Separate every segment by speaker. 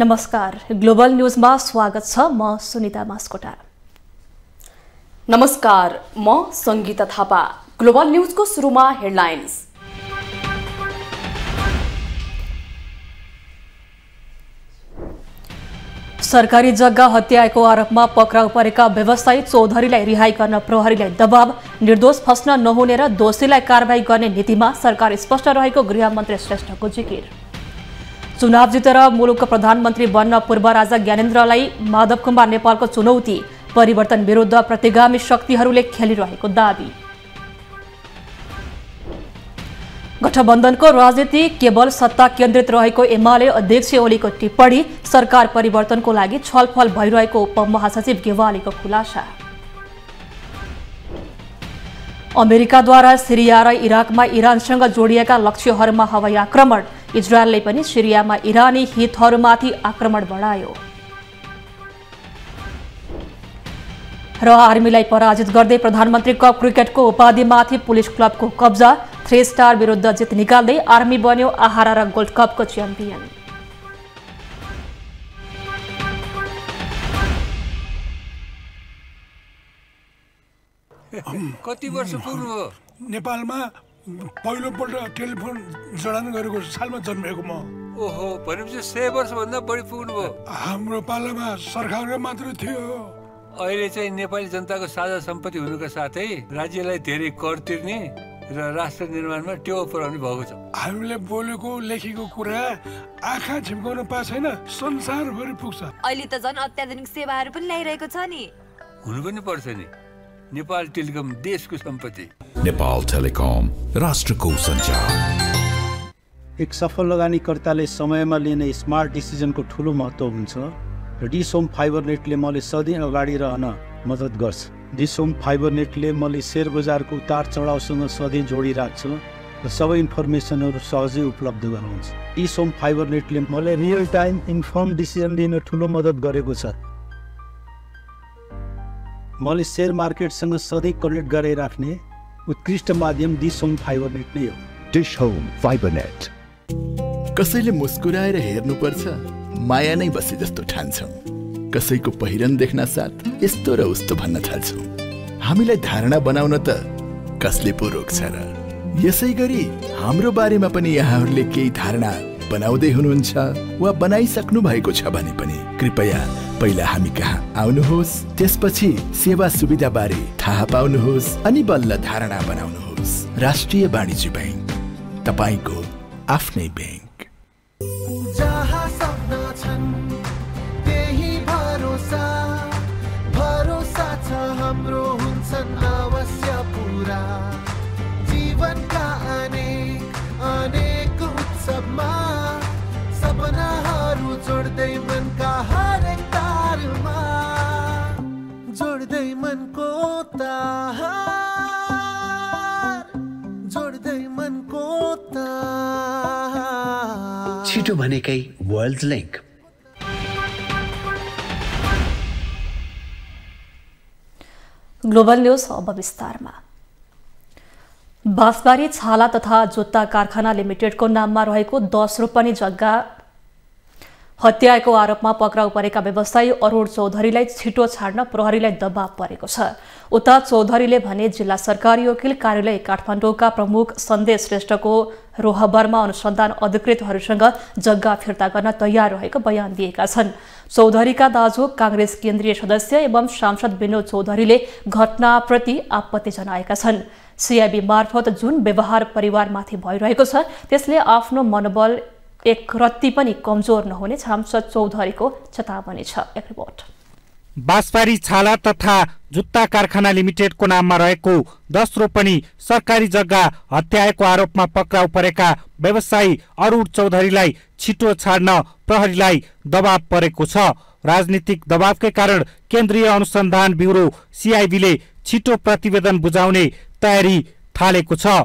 Speaker 1: नमस्कार ग्लोबल न्युजमा स्वागत छ म सुनिता मास्कोटा नमस्कार म सङ्गीता थापा
Speaker 2: ग्लोबल न्युजको सुरुमा हेडलाइन्स
Speaker 1: सरकारी जग्गा हत्याएको आरोपमा पक्राउ परेका व्यवसायी चौधरीलाई रिहाई गर्न प्रहरीलाई दबाव निर्दोष फस्न नहुने र दोषीलाई कारवाही गर्ने नीतिमा सरकार स्पष्ट रहेको गृहमन्त्री श्रेष्ठको जिकिर चुनाव जितेर मुलुकका प्रधानमन्त्री बन्न पूर्व राजा ज्ञानेन्द्रलाई माधव कुमार नेपालको चुनौती परिवर्तन विरुद्ध प्रतिगामी शक्तिहरूले खेलिरहेको दावी गठबन्धनको राजनीति केवल सत्ता केन्द्रित रहेको एमाले अध्यक्ष ओलीको टिप्पणी सरकार परिवर्तनको लागि छलफल भइरहेको उपमहासचिव गेवालीको खुलासा अमेरिकाद्वारा सिरिया र इराकमा इरानसँग जोडिएका लक्ष्यहरूमा हवाई आक्रमण इजरायलले पनि सिरियामा इरानी हितहरूमाथि आक्रमण बढायो र आर्मीलाई पराजित गर्दै प्रधानमन्त्री कप क्रिकेटको उपाधिमाथि पुलिस क्लबको कब्जा थ्री स्टार विरुद्ध जित निकाल्दै आर्मी बन्यो आहारा र गोल्ड कपको च्याम्पियन
Speaker 3: कति वर्ष पूर्व नेपालमा पहिलोपल्ट टेलिफोन जडान गरेको सालमा जन्मेको म ओहो भनेपछि सय वर्षभन्दा बढी भयो हाम्रो पालामा सरकार मात्र थियो अहिले चाहिँ नेपाली जनताको साझा सम्पत्ति हुनुका साथै राज्यलाई धेरै कर तिर्ने र राष्ट्र निर्माणमा टेवा पुर्याउने भएको छ हामीले बोलेको लेखेको कुरा आँखा झिम्काउन पाएको छैन संसारभरि पुग्छ
Speaker 1: अहिले त झन् अत्याधुनिक सेवाहरू पनि ल्याइरहेको छ नि
Speaker 3: हुनु पनि पर्छ नि नेपाल टेलिकम देशको सम्पत्ति
Speaker 4: नेपाल टेलिकम राष्ट्रको सञ्चार एक सफल लगानीकर्ताले समयमा लिने स्मार्ट डिसिजनको ठुलो महत्त्व हुन्छ र डिसोम फाइबर नेटले मैले सधैँ अगाडि रहन मद्दत गर्छ डिसोम फाइबर नेटले मैले सेयर बजारको उतार चढाउसँग सधैँ जोडिराख्छ र सबै इन्फर्मेसनहरू सहजै उपलब्ध गराउँछ डिसोम फाइबर नेटले मलाई रियल टाइम इन्फर्म डिसिजन लिन ठुलो मद्दत गरेको छ मैले सेयर मार्केटसँग सधैँ कनेक्ट
Speaker 3: राख्ने उत्कृष्ट माध्यम डिस होम फाइबर नेट नै हो डिस होम फाइबर नेट कसैले मुस्कुराएर हेर्नुपर्छ माया नै बसे जस्तो ठान्छौँ कसैको पहिरन देख्न साथ यस्तो र उस्तो भन्न थाल्छौँ हामीलाई धारणा बनाउन त कसले पो रोक्छ र यसै गरी हाम्रो बारेमा पनि यहाँहरूले केही धारणा बनाउँदै हुनुहुन्छ वा बनाइसक्नु भएको छ भने पनि कृपया पहिला हामी कहाँ आउनुहोस् त्यसपछि सेवा सुविधा बारे थाहा पाउनुहोस् अनि बल्ल धारणा बनाउनुहोस् राष्ट्रिय वाणिज्य ब्याङ्क तपाईँको आफ्नै ब्याङ्क छिटो भनेकै वर्ल्ड लिङ्क
Speaker 1: ग्लोबल न्युज अब विस्तारमा बाँसबारी छाला तथा जोत्ता कारखाना लिमिटेडको नाममा रहेको दस रोपनी जग्गा हत्याएको आरोपमा पक्राउ परेका व्यवसायी अरूण चौधरीलाई छिटो छाड्न प्रहरीलाई दबाव परेको छ उता चौधरीले भने जिल्ला सरकारी वकिल कार्यालय काठमाडौँका प्रमुख सन्देश श्रेष्ठको रोहबरमा अनुसन्धान अधिकृतहरूसँग जग्गा फिर्ता गर्न तयार रहेको बयान दिएका छन् चौधरीका दाजु काङ्ग्रेस केन्द्रीय सदस्य एवं सांसद विनोद चौधरीले घटनाप्रति आपत्ति जनाएका छन् सिआइबी मार्फत जुन व्यवहार परिवारमाथि भइरहेको छ त्यसले आफ्नो मनोबल एक रत्ती पनि कमजोर नहुने सांसद चौधरीको चेतावनी छ एक रिपोर्ट
Speaker 4: बाँसबारी छाला तथा जुत्ता कारखाना लिमिटेडको नाममा रहेको दस रोपनी सरकारी जग्गा हत्याएको आरोपमा पक्राउ परेका व्यवसायी अरूण चौधरीलाई छिटो छाड्न प्रहरीलाई दबाव परेको छ राजनीतिक दबावकै कारण केन्द्रीय अनुसन्धान ब्युरो सिआइबीले छिटो प्रतिवेदन बुझाउने तयारी थालेको छ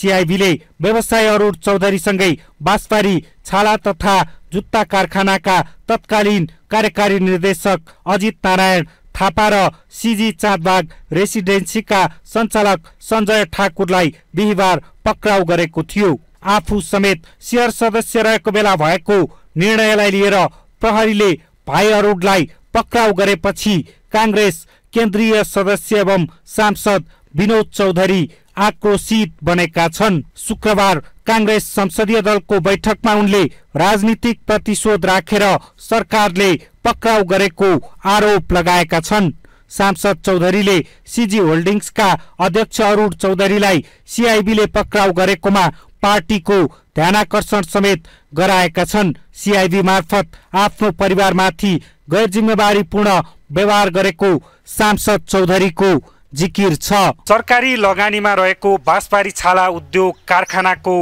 Speaker 4: सिआइबीले व्यवसायी अरूण चौधरीसँगै बाँसबारी छाला तथा जुत्ता कारखानाका तत्कालीन कार्यकारी निर्देशक अजित नारायण थापा र सिजी चाँदबाग रेसिडेन्सीका सञ्चालक सञ्जय ठाकुरलाई बिहिबार पक्राउ गरेको थियो आफू समेत सेयर सदस्य रहेको बेला भएको निर्णयलाई लिएर प्रहरीले भाइ अरूलाई पक्राउ गरेपछि काङ्ग्रेस केन्द्रीय सदस्य एवं सांसद विनोद चौधरी आक्रोशित बनेका छन् शुक्रबार काङ्ग्रेस संसदीय दलको बैठकमा उनले राजनीतिक प्रतिशोध राखेर रा सरकारले पक्राउ गरेको आरोप लगाएका छन् सांसद चौधरीले सिजी होल्डिङ्सका अध्यक्ष अरूण चौधरीलाई सिआइबीले पक्राउ गरेकोमा पार्टीको ध्यानकर्षण समेत गराएका छन् सिआइबी मार्फत आफ्नो परिवारमाथि गैरजिम्मेवारीपूर्ण व्यवहार गरेको सांसद चौधरीको जिकिर छ सरकारी लगानीमा रहेको बाँसबारी छाला उद्योग कारखानाको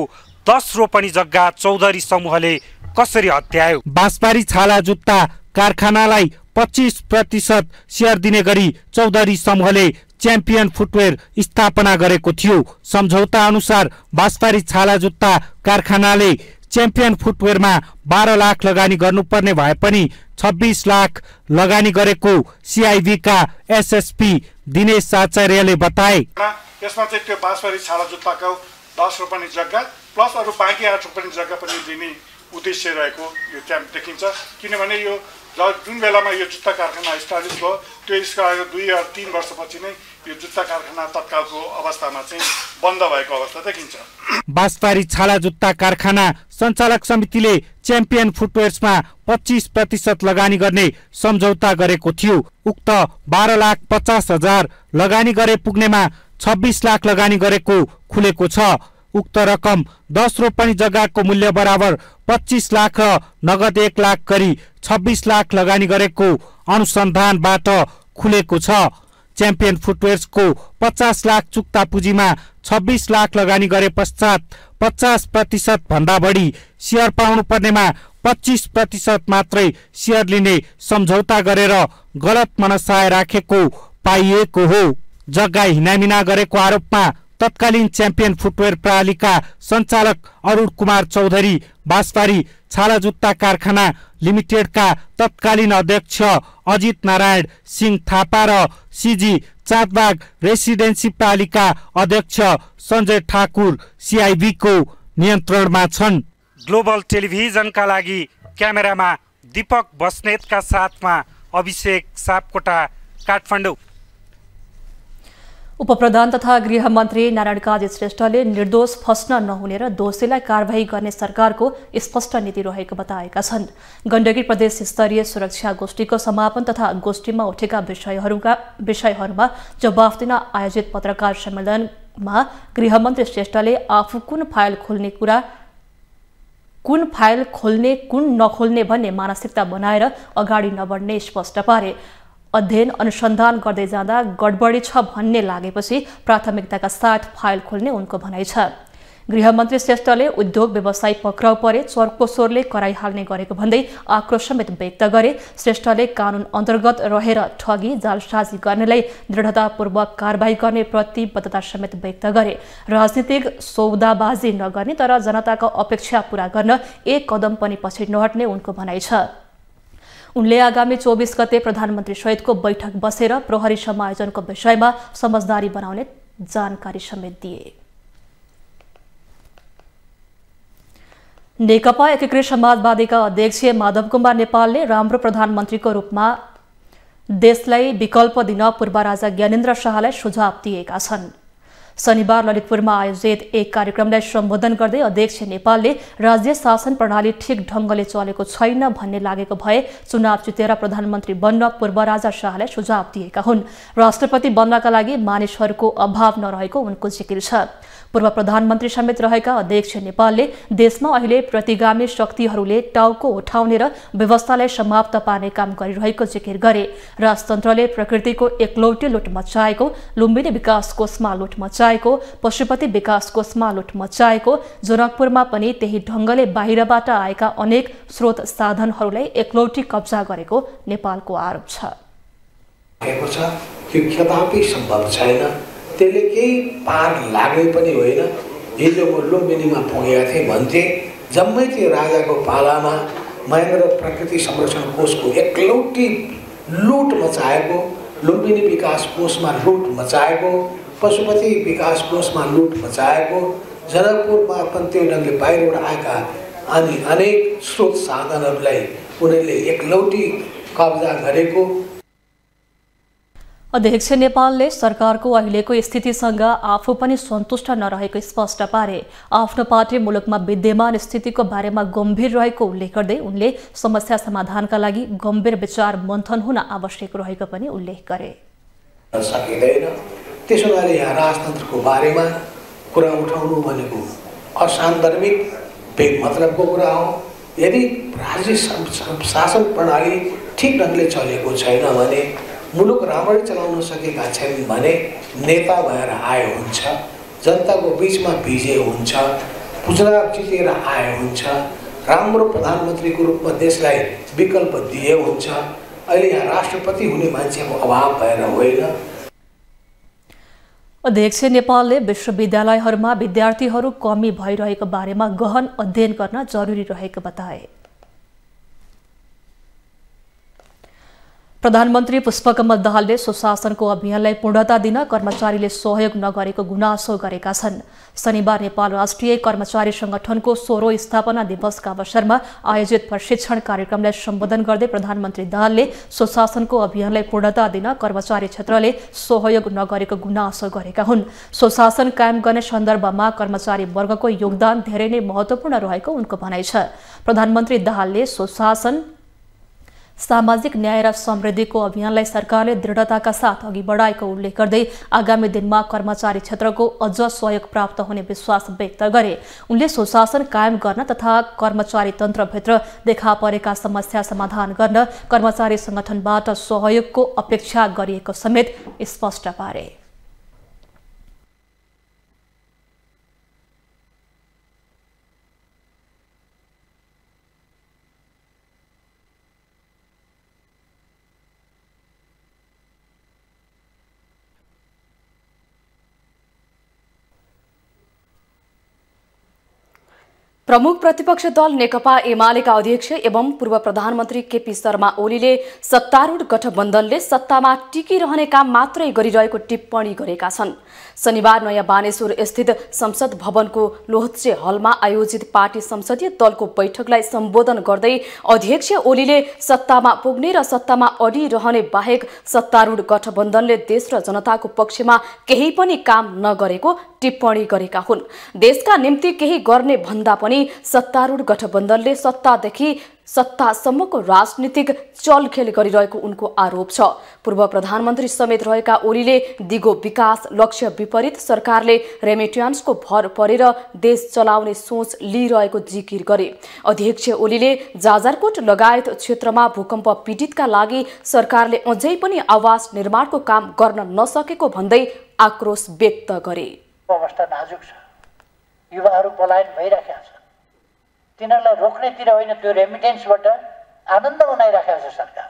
Speaker 4: दस रोपनी जग्गा चौधरी समूहले कसरी हत्यायो बाँसबारी छाला जुत्ता कारखानालाई पच्चिस प्रतिशत सेयर दिने गरी चौधरी समूहले च्याम्पियन फुटवेयर स्थापना गरेको थियो सम्झौता अनुसार बाँसबारी छाला जुत्ता कारखानाले च्याम्पियन फुटवेयरमा बाह्र लाख लगानी गर्नुपर्ने भए पनि छब्बिस लाख लगानी गरेको सिआइबीका एसएसपी दिनेश आचार्यले बताए यसमा चाहिँ त्यो बाँसबारी छाला जुत्ताको दस रोपनी जग्गा प्लस अरू बाँकी आठ रोपनी जग्गा पनि दिने उद्देश्य रहेको यो क्याम्प देखिन्छ किनभने यो जुन बेलामा यो जुत्ता कारखाना स्टाब्लिस भयो त्यो दुई तिन वर्षपछि नै यो जुत्ता कारखाना तत्कालको अवस्थामा चाहिँ बन्द भएको अवस्था देखिन्छ बाँसबारी छाला जुत्ता कारखाना सञ्चालक समितिले च्याम्पियन फुटवेयर्समा पच्चिस प्रतिशत लगानी गर्ने सम्झौता गरेको थियो उक्त बाह्र लाख पचास हजार लगानी गरे पुग्नेमा छब्बिस लाख लगानी गरेको खुलेको छ उक्त रकम दस रोपनी जग्गाको मूल्य बराबर पच्चिस लाख र नगद एक लाख गरी छब्बिस लाख लगानी गरेको अनुसन्धानबाट खुलेको छ च्याम्पियन फुटवेयर्सको पचास लाख चुक्ता पुँजीमा छब्बिस लाख लगानी गरे पश्चात पचास प्रतिशत भन्दा बढी सेयर पाउनु पर्नेमा पच्चिस प्रतिशत मात्रै सेयर लिने सम्झौता गरेर गलत मनसाय राखेको पाइएको हो जग्गा हिनामिना गरेको आरोपमा तत्कालीन च्याम्पियन फुटवेयर प्रणालीका सञ्चालक अरूण कुमार चौधरी बासपारी छाला जुत्ता कारखाना लिमिटेडका तत्कालीन अध्यक्ष अजित नारायण सिंह थापा र सिजी चाँदबाग रेसिडेन्सी पालिका अध्यक्ष सञ्जय ठाकुर सिआइबीको नियन्त्रणमा छन् ग्लोबल टेलिभिजनका लागि क्यामेरामा दीपक बस्नेतका साथमा अभिषेक सापकोटा काठमाडौँ
Speaker 1: उपप्रधान तथा गृहमन्त्री नारायण काजी श्रेष्ठले निर्दोष फस्न नहुने र दोषीलाई कारवाही गर्ने सरकारको स्पष्ट नीति रहेको बताएका छन् गण्डकी प्रदेश स्तरीय सुरक्षा गोष्ठीको समापन तथा गोष्ठीमा उठेका विषयहरूका विषयहरूमा जवाफ दिन आयोजित पत्रकार सम्मेलनमा गृहमन्त्री श्रेष्ठले आफू कुन फाइल खोल्ने कुरा कुन फाइल खोल्ने कुन नखोल्ने भन्ने मानसिकता बनाएर अगाडि नबढ्ने स्पष्ट पारे अध्ययन अनुसन्धान गर्दै जाँदा गडबडी छ भन्ने लागेपछि प्राथमिकताका साथ फाइल खोल्ने उनको भनाइ छ गृहमन्त्री श्रेष्ठले उद्योग व्यवसाय पक्राउ परे कराई कराइहाल्ने गरेको भन्दै आक्रोश समेत व्यक्त गरे श्रेष्ठले कानून अन्तर्गत रहेर ठगी जालसाजी गर्नेलाई दृढतापूर्वक कारवाही गर्ने प्रतिबद्धता समेत व्यक्त गरे राजनीतिक सौदाबाजी नगर्ने तर जनताको अपेक्षा पूरा गर्न एक कदम पनि पछि नहट्ने उनको भनाइ छ उनले आगामी चौबिस गते प्रधानमन्त्री सहितको बैठक बसेर प्रहरी समायोजनको विषयमा समझदारी बनाउने जानकारी समेत दिए नेकपा एकीकृत समाजवादीका अध्यक्ष माधव कुमार नेपालले राम्रो प्रधानमन्त्रीको रूपमा देशलाई विकल्प दिन पूर्व राजा ज्ञानेन्द्र शाहलाई सुझाव दिएका छन् शनिबार ललितपुरमा आयोजित एक कार्यक्रमलाई सम्बोधन गर्दै अध्यक्ष नेपालले राज्य शासन प्रणाली ठिक ढङ्गले चलेको छैन भन्ने लागेको भए चुनाव जितेर प्रधानमन्त्री बन्न पूर्व राजा शाहलाई सुझाव दिएका हुन् राष्ट्रपति बन्नका लागि मानिसहरूको अभाव नरहेको उनको जिकिर छ पूर्व प्रधानमन्त्री समेत रहेका अध्यक्ष नेपालले देशमा अहिले प्रतिगामी शक्तिहरूले टाउको उठाउने र व्यवस्थालाई समाप्त पार्ने काम गरिरहेको जिकिर गरे राजतन्त्रले प्रकृतिको एकलौटे लुट मचाएको लुम्बिनी विकास कोषमा लुट मचाएको पशुपति विकास कोषमा लुट मचाएको जनकपुरमा पनि त्यही ढङ्गले बाहिरबाट आएका अनेक स्रोत साधनहरूलाई एकलौटी कब्जा गरेको नेपालको आरोप छ त्यसले
Speaker 3: केही पार लाग्ने पनि होइन हिजो म लुम्बिनीमा पुगेका थिएँ भन्थे जम्मै त्यो राजाको पालामा महेन्द्र प्रकृति संरक्षण कोषको एकलौटी लुट मचाएको लुम्बिनी विकास कोषमा लुट मचाएको पशुपति विकास कोषमा लुट मचाएको जनकपुरमा पन्त्यौडङले बाहिरबाट आएका अनि अनेक स्रोत साधनहरूलाई उनीहरूले एकलौटी कब्जा गरेको
Speaker 1: अध्यक्ष नेपालले सरकारको अहिलेको स्थितिसँग आफू पनि सन्तुष्ट नरहेको स्पष्ट पारे आफ्नो पार्टी मुलुकमा विद्यमान स्थितिको बारेमा गम्भीर रहेको उल्लेख गर्दै उनले समस्या समाधानका लागि गम्भीर विचार मन्थन हुन आवश्यक रहेको पनि उल्लेख गरे
Speaker 3: सकिँदैन त्यसो गरी यहाँ राजतन्त्रको बारेमा कुरा उठाउनु भनेको असान्दर्भिक बेग मतलबको कुरा हो यदि राज्य शासन प्रणाली ठिक ढङ्गले चलेको छैन भने मुलुक राम्ररी चलाउन सकेका छैनन् भने नेता भएर आए हुन्छ जनताको बिचमा भिजे हुन्छ पुचरा जितेर आए हुन्छ राम्रो प्रधानमन्त्रीको रूपमा देशलाई विकल्प दिए हुन्छ अहिले यहाँ राष्ट्रपति हुने मान्छेको अभाव भएर होइन
Speaker 1: अध्यक्ष नेपालले विश्वविद्यालयहरूमा विद्यार्थीहरू कमी भइरहेको बारेमा गहन अध्ययन गर्न जरुरी रहेको बताए प्रधानमन्त्री पुष्पकमल दाहालले सुशासनको अभियानलाई पूर्णता दिन कर्मचारीले सहयोग नगरेको गुनासो गरेका छन् शनिबार नेपाल राष्ट्रिय कर्मचारी संगठनको सोह्र स्थापना दिवसका अवसरमा आयोजित प्रशिक्षण कार्यक्रमलाई सम्बोधन गर्दै प्रधानमन्त्री दाहालले सुशासनको अभियानलाई पूर्णता दिन कर्मचारी क्षेत्रले सहयोग नगरेको गुनासो गरेका हुन् सुशासन कायम गर्ने सन्दर्भमा कर्मचारी वर्गको योगदान धेरै नै महत्त्वपूर्ण रहेको उनको भनाइ छ प्रधानमन्त्री दाहालले सुशासन सामाजिक न्याय र समृद्धिको अभियानलाई सरकारले दृढताका साथ अघि बढाएको उल्लेख गर्दै आगामी दिनमा कर्मचारी क्षेत्रको अझ सहयोग प्राप्त हुने विश्वास व्यक्त गरे उनले सुशासन कायम गर्न तथा कर्मचारी तन्त्रभित्र देखा परेका समस्या समाधान गर्न कर्मचारी संगठनबाट सहयोगको अपेक्षा गरिएको समेत स्पष्ट पारे
Speaker 2: प्रमुख प्रतिपक्ष दल नेकपा एमालेका अध्यक्ष एवं पूर्व प्रधानमन्त्री केपी शर्मा ओलीले सत्तारूढ गठबन्धनले सत्तामा टिकिरहने काम मात्रै गरिरहेको टिप्पणी गरेका छन् शनिबार नयाँ बानेश्वर स्थित संसद भवनको लोहत्से हलमा आयोजित पार्टी संसदीय दलको बैठकलाई सम्बोधन गर्दै अध्यक्ष ओलीले सत्तामा पुग्ने र सत्तामा अडिरहने बाहेक सत्तारूढ गठबन्धनले देश र जनताको पक्षमा केही पनि काम नगरेको टिप्पणी गरेका हुन् देशका निम्ति केही गर्ने भन्दा पनि पनि सत्तारूढ गठबन्धनले सत्तादेखि सत्तासम्मको राजनीतिक चलखेल गरिरहेको उनको आरोप छ पूर्व प्रधानमन्त्री समेत रहेका ओलीले दिगो विकास लक्ष्य विपरीत सरकारले रेमिट्यान्सको भर परेर देश चलाउने सोच लिइरहेको जिकिर गरे अध्यक्ष ओलीले जाजरकोट लगायत क्षेत्रमा भूकम्प पीडितका लागि सरकारले अझै पनि आवास निर्माणको काम गर्न नसकेको भन्दै आक्रोश व्यक्त गरे
Speaker 5: अवस्था नाजुक छ युवाहरू पलायन भइरहेका छन् तिनीहरूलाई रोक्नेतिर होइन त्यो रेमिटेन्सबाट आनन्द बनाइराखेको छ सरकार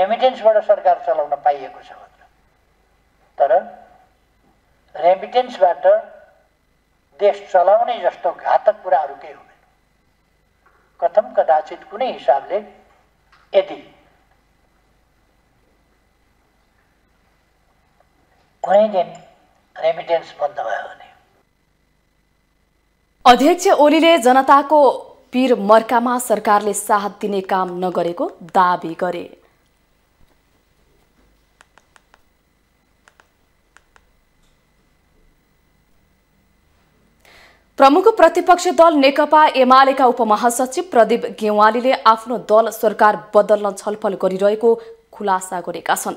Speaker 5: रेमिटेन्सबाट सरकार चलाउन पाइएको छ भनेर तर रेमिटेन्सबाट देश चलाउने जस्तो घातक कुराहरू केही हुँदैन कथम कदाचित कुनै हिसाबले यदि कुनै दिन रेमिटेन्स बन्द भयो भने
Speaker 2: अध्यक्ष ओलीले जनताको पीर मर्कामा सरकारले साथ दिने काम नगरेको दावी गरे प्रमुख प्रतिपक्षी दल नेकपा एमालेका उपमहासचिव प्रदीप गेवालीले आफ्नो दल सरकार बदल्न छलफल गरिरहेको खुलासा गरेका छन्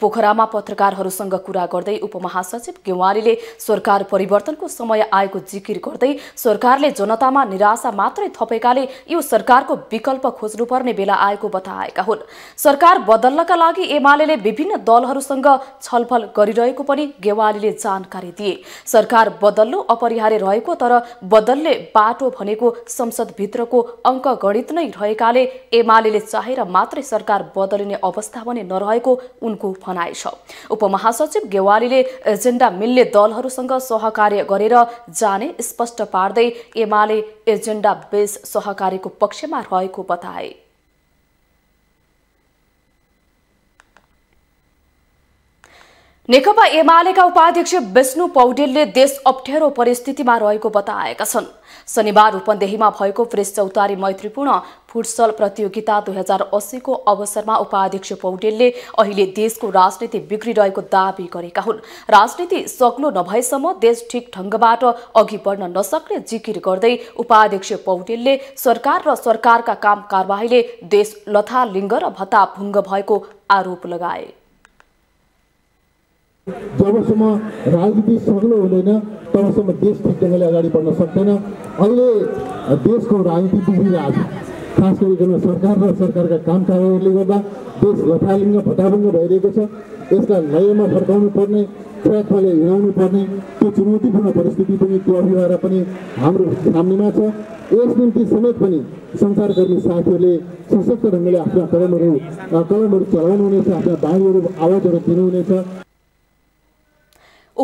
Speaker 2: पोखरामा पत्रकारहरूसँग कुरा गर्दै उपमहासचिव गेवालीले सरकार परिवर्तनको समय आएको जिकिर गर्दै सरकारले जनतामा निराशा मात्रै थपेकाले यो सरकारको विकल्प खोज्नुपर्ने बेला आएको बताएका हुन् सरकार बदल्नका लागि एमाले विभिन्न दलहरूसँग छलफल गरिरहेको पनि गेवालीले जानकारी दिए सरकार बदल्नु अपरिहार्य रहेको तर बदल्ने बाटो भनेको संसदभित्रको अङ्कगणित नै रहेकाले एमाले चाहेर मात्रै सरकार बदलिने अवस्था भने नरहेको उनको भएको भनाइ छ उपमहासचिव गेवालीले एजेन्डा मिल्ने दलहरूसँग सहकार्य गरेर जाने स्पष्ट पार्दै एमाले एजेन्डा बेस सहकारीको पक्षमा रहेको बताए नेकपा एमालेका उपाध्यक्ष विष्णु पौडेलले देश अप्ठ्यारो परिस्थितिमा रहेको बताएका छन् शनिबार उपन्देहीमा भएको प्रेस चौतारी मैत्रीपूर्ण फुटसल प्रतियोगिता दुई हजार अस्सीको अवसरमा उपाध्यक्ष पौडेलले अहिले देशको राजनीति बिग्रिरहेको दावी गरेका हुन् राजनीति सक्लो नभएसम्म देश ठिक ढङ्गबाट अघि बढ्न नसक्ने जिकिर गर्दै उपाध्यक्ष पौडेलले सरकार र सरकारका काम कारवाहीले देश लथालिङ्ग र भत्ताभुङ्ग भएको आरोप लगाए
Speaker 3: जबसम्म राजनीति सग्लो हुँदैन तबसम्म देश ठिक ढङ्गले अगाडि बढ्न सक्दैन अहिले देशको राजनीति बिग्रिरहेको छ खास गरिकन सरकार र सरकारका कामकाजहरूले गर्दा देश लथालिङ्ग भटाभङ्ग भइरहेको छ यसलाई लयमा फर्काउनु पर्ने
Speaker 4: ट्र्याकमाले हिँडाउनु पर्ने त्यो चुनौतीपूर्ण परिस्थिति पनि त्यो अभिभावक पनि हाम्रो सामनेमा छ यस निम्ति समेत पनि संसारकर्मी साथीहरूले सशक्त ढङ्गले आफ्ना कलमहरू कलमहरू चलाउनुहुनेछ आफ्ना बाहिरहरू आवाजहरू दिनुहुनेछ